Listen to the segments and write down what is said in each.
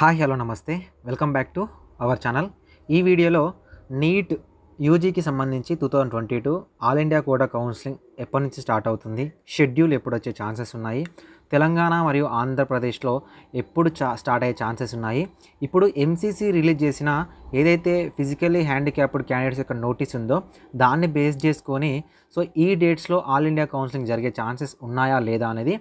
hi hello నమస్తే welcome back to our channel ఈ వీడియోలో నీట్ యూజీకి సంబంధించి two thousand twenty two all India కూడా కౌన్సిలింగ్ ఎప్పటి నుంచి స్టార్ట్ అవుతుంది షెడ్యూల్ ఎప్పుడు వచ్చే ఛాన్సెస్ ఉన్నాయి తెలంగాణ మరియు ఆంధ్రప్రదేశ్లో ఎప్పుడు స్టార్ట్ అయ్యే ఛాన్సెస్ ఉన్నాయి ఇప్పుడు ఎంసీసీ రిలీజ్ చేసిన ఏదైతే ఫిజికల్లీ హ్యాండిక్యాప్డ్ క్యాండిడేట్స్ యొక్క నోటీస్ ఉందో దాన్ని బేస్ చేసుకొని సో ఈ డేట్స్లో ఆల్ ఇండియా కౌన్సిలింగ్ జరిగే ఛాన్సెస్ ఉన్నాయా లేదా అనేది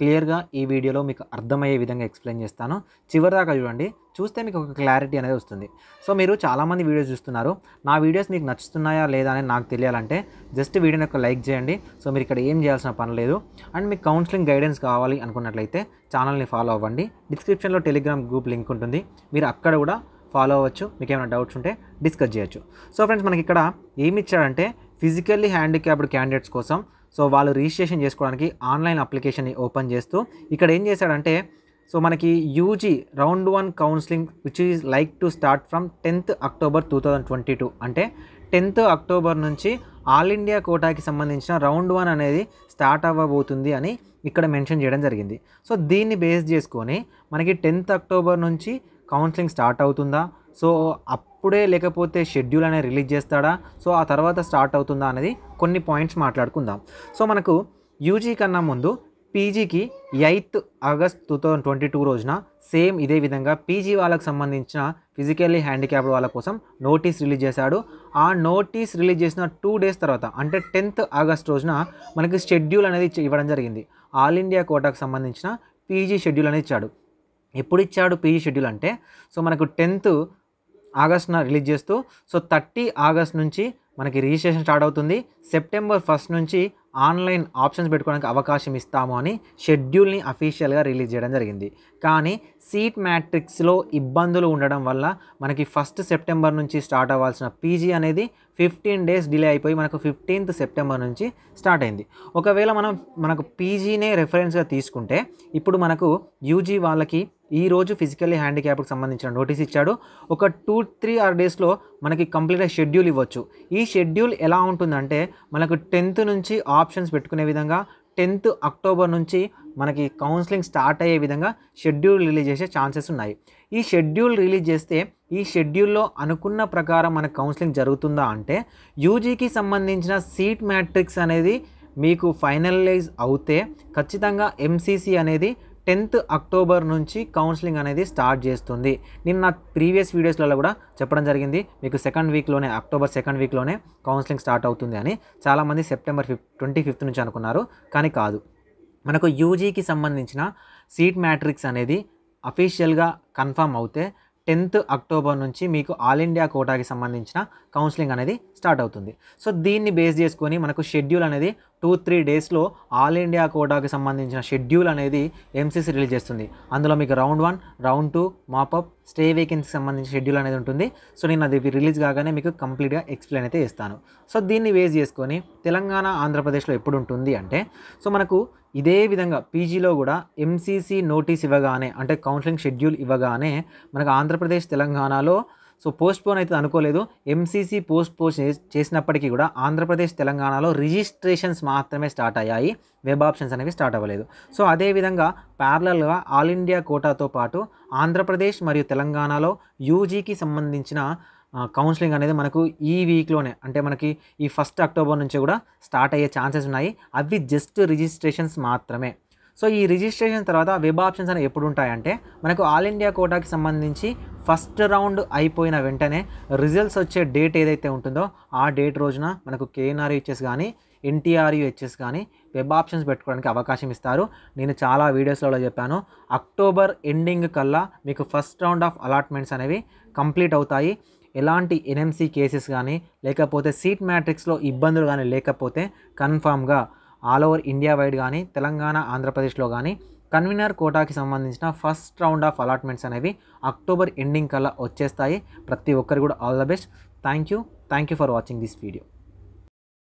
క్లియర్గా ఈ వీడియోలో మీకు అర్థమయ్యే విధంగా ఎక్స్ప్లెయిన్ చేస్తాను చివరిదాకా చూడండి చూస్తే మీకు ఒక క్లారిటీ అనేది వస్తుంది సో మీరు చాలామంది వీడియోస్ చూస్తున్నారు నా వీడియోస్ మీకు నచ్చుతున్నాయా లేదా అని నాకు తెలియాలంటే జస్ట్ వీడియోని ఒక లైక్ చేయండి సో మీరు ఇక్కడ ఏం చేయాల్సిన పని లేదు అండ్ మీకు కౌన్సిలింగ్ గైడెన్స్ కావాలి అనుకున్నట్లయితే ఛానల్ని ఫాలో అవ్వండి డిస్క్రిప్షన్లో టెలిగ్రామ్ గ్రూప్ లింక్ ఉంటుంది మీరు అక్కడ కూడా ఫాలో అవ్వచ్చు మీకు ఏమైనా డౌట్స్ ఉంటే డిస్కస్ చేయొచ్చు సో ఫ్రెండ్స్ మనకి ఇక్కడ ఏమి ఇచ్చాడంటే ఫిజికల్లీ హ్యాండిక్యాప్డ్ క్యాండిడేట్స్ కోసం సో వాళ్ళు రిజిస్ట్రేషన్ చేసుకోవడానికి ఆన్లైన్ అప్లికేషన్ని ఓపెన్ చేస్తూ ఇక్కడ ఏం చేశాడంటే సో మనకి UG round one counselling which is like to start from tenth October two thousand twenty two అంటే టెన్త్ అక్టోబర్ నుంచి ఆల్ ఇండియా కోటాకి సంబంధించిన రౌండ్ వన్ అనేది స్టార్ట్ అవ్వబోతుంది అని ఇక్కడ మెన్షన్ చేయడం జరిగింది సో దీన్ని బేస్ చేసుకొని మనకి టెన్త్ అక్టోబర్ నుంచి కౌన్సిలింగ్ స్టార్ట్ అవుతుందా సో అప్పుడే లేకపోతే షెడ్యూల్ అనేది రిలీజ్ చేస్తాడా సో ఆ తర్వాత స్టార్ట్ అవుతుందా అనేది కొన్ని పాయింట్స్ మాట్లాడుకుందాం సో మనకు యూజీ కన్నా ముందు పీజీకి eighth August two thousand twenty two రోజున సేమ్ ఇదే విధంగా పీజీ వాళ్ళకు సంబంధించిన ఫిజికల్లీ హ్యాండిక్యాప్ వాళ్ళ కోసం నోటీస్ రిలీజ్ చేశాడు ఆ నోటీస్ రిలీజ్ చేసిన టూ డేస్ తర్వాత అంటే టెన్త్ ఆగస్ట్ రోజున మనకి షెడ్యూల్ అనేది ఇవ్వడం జరిగింది ఆల్ ఇండియా కోటాకు సంబంధించిన పీజీ షెడ్యూల్ అనేది ఇచ్చాడు ఎప్పుడు ఇచ్చాడు పీజీ షెడ్యూల్ అంటే సో మనకు టెన్త్ ఆగస్ట్న రిలీజ్ చేస్తూ సో థర్టీ ఆగస్ట్ నుంచి మనకి రిజిస్ట్రేషన్ స్టార్ట్ అవుతుంది సెప్టెంబర్ ఫస్ట్ నుంచి ఆన్లైన్ ఆప్షన్స్ పెట్టుకోవడానికి అవకాశం ఇస్తాము అని షెడ్యూల్ని అఫీషియల్గా రిలీజ్ చేయడం జరిగింది కానీ సీట్ మ్యాట్రిక్స్లో ఇబ్బందులు ఉండడం వల్ల మనకి ఫస్ట్ సెప్టెంబర్ నుంచి స్టార్ట్ అవ్వాల్సిన పీజీ అనేది ఫిఫ్టీన్ డేస్ డిలే అయిపోయి మనకు ఫిఫ్టీన్త్ సెప్టెంబర్ నుంచి స్టార్ట్ అయింది ఒకవేళ మనం మనకు పీజీనే రెఫరెన్స్గా తీసుకుంటే ఇప్పుడు మనకు యూజీ వాళ్ళకి ఈరోజు ఫిజికల్లీ హ్యాండిక్యాప్కి సంబంధించిన నోటీస్ ఇచ్చాడు ఒక టూ త్రీ ఆర్ డేస్లో మనకి కంప్లీట్గా షెడ్యూల్ ఇవ్వచ్చు ఈ షెడ్యూల్ ఎలా ఉంటుందంటే మనకు టెన్త్ నుంచి ఆప్షన్స్ పెట్టుకునే విధంగా టెన్త్ అక్టోబర్ నుంచి మనకి కౌన్సిలింగ్ స్టార్ట్ అయ్యే విధంగా షెడ్యూల్ రిలీజ్ చేసే ఛాన్సెస్ ఉన్నాయి ఈ షెడ్యూల్ రిలీజ్ చేస్తే ఈ షెడ్యూల్లో అనుకున్న ప్రకారం మనకు కౌన్సిలింగ్ జరుగుతుందా అంటే యూజీకి సంబంధించిన సీట్ మ్యాట్రిక్స్ అనేది మీకు ఫైనలైజ్ అవుతే ఖచ్చితంగా ఎంసీసీ అనేది టెన్త్ అక్టోబర్ నుంచి కౌన్సిలింగ్ అనేది స్టార్ట్ చేస్తుంది నిన్న ప్రీవియస్ వీడియోస్లలో కూడా చెప్పడం జరిగింది మీకు సెకండ్ వీక్లోనే అక్టోబర్ సెకండ్ వీక్లోనే కౌన్సిలింగ్ స్టార్ట్ అవుతుంది అని చాలామంది సెప్టెంబర్ ఫిఫ్ ట్వంటీ ఫిఫ్త్ నుంచి అనుకున్నారు కానీ కాదు మనకు యూజీకి సంబంధించిన సీట్ మ్యాట్రిక్స్ అనేది అఫీషియల్గా కన్ఫామ్ అవుతే టెన్త్ అక్టోబర్ నుంచి మీకు ఆల్ ఇండియా కోటాకి సంబంధించిన కౌన్సిలింగ్ అనేది స్టార్ట్ అవుతుంది సో దీన్ని బేస్ చేసుకొని మనకు షెడ్యూల్ అనేది టూ త్రీ డేస్లో ఆల్ ఇండియా కోటాకి సంబంధించిన షెడ్యూల్ అనేది ఎంసీసీ రిలీజ్ చేస్తుంది అందులో మీకు round one round two mop up stray వేకెన్సీకి సంబంధించిన షెడ్యూల్ అనేది ఉంటుంది సో నేను అది రిలీజ్ కాగానే మీకు కంప్లీట్గా ఎక్స్ప్లెయిన్ అయితే ఇస్తాను సో దీన్ని బేస్ చేసుకొని తెలంగాణ ఆంధ్రప్రదేశ్లో ఎప్పుడు ఉంటుంది అంటే సో మనకు ఇదే విధంగా పీజీలో కూడా ఎంసీసీ నోటీస్ ఇవ్వగానే అంటే కౌన్సిలింగ్ షెడ్యూల్ ఇవ్వగానే మనకు ఆంధ్రప్రదేశ్ తెలంగాణలో సో పోస్ట్ పోన్ అయితే అనుకోలేదు ఎంసీసీ పోస్ట్ పోన్ చేసినప్పటికీ కూడా ఆంధ్రప్రదేశ్ తెలంగాణలో రిజిస్ట్రేషన్స్ మాత్రమే స్టార్ట్ అయ్యాయి వెబ్ ఆప్షన్స్ అనేవి స్టార్ట్ అవ్వలేదు సో అదేవిధంగా ప్యారలల్గా ఆల్ ఇండియా కోటాతో పాటు ఆంధ్రప్రదేశ్ మరియు తెలంగాణలో యూజీకి సంబంధించిన కౌన్సిలింగ్ అనేది మనకు ఈ వీక్లోనే అంటే మనకి ఈ ఫస్ట్ అక్టోబర్ నుంచి కూడా స్టార్ట్ అయ్యే ఛాన్సెస్ ఉన్నాయి అవి జస్ట్ రిజిస్ట్రేషన్స్ మాత్రమే సో ఈ రిజిస్ట్రేషన్ తర్వాత వెబ్ ఆప్షన్స్ అనేవి ఎప్పుడు ఉంటాయంటే మనకు ఆల్ ఇండియా కోటాకి సంబంధించి ఫస్ట్ రౌండ్ అయిపోయిన వెంటనే రిజల్ట్స్ వచ్చే డేట్ ఏదైతే ఉంటుందో ఆ డేట్ రోజున మనకు కేఎన్ఆర్యుహెచ్ఎస్ కానీ ఎన్టీఆర్యుహెచ్ఎస్ కానీ వెబ్ ఆప్షన్స్ పెట్టుకోవడానికి అవకాశం ఇస్తారు నేను చాలా వీడియోస్లలో చెప్పాను అక్టోబర్ ఎండింగ్ కల్లా మీకు ఫస్ట్ రౌండ్ ఆఫ్ అలాట్మెంట్స్ అనేవి కంప్లీట్ అవుతాయి ఎలాంటి ఎన్ఎంసీ కేసెస్ కానీ లేకపోతే సీట్ మ్యాట్రిక్స్లో ఇబ్బందులు కానీ లేకపోతే కన్ఫామ్గా ఆల్ ఓవర్ ఇండియా వైడ్ కానీ తెలంగాణ ఆంధ్రప్రదేశ్లో కానీ కన్వీనర్ కోటాకి సంబంధించిన ఫస్ట్ రౌండ్ ఆఫ్ అలాట్మెంట్స్ అనేవి అక్టోబర్ ఎండింగ్ కల్లా వచ్చేస్తాయి ప్రతి ఒక్కరు కూడా all the best thank you thank you for watching this video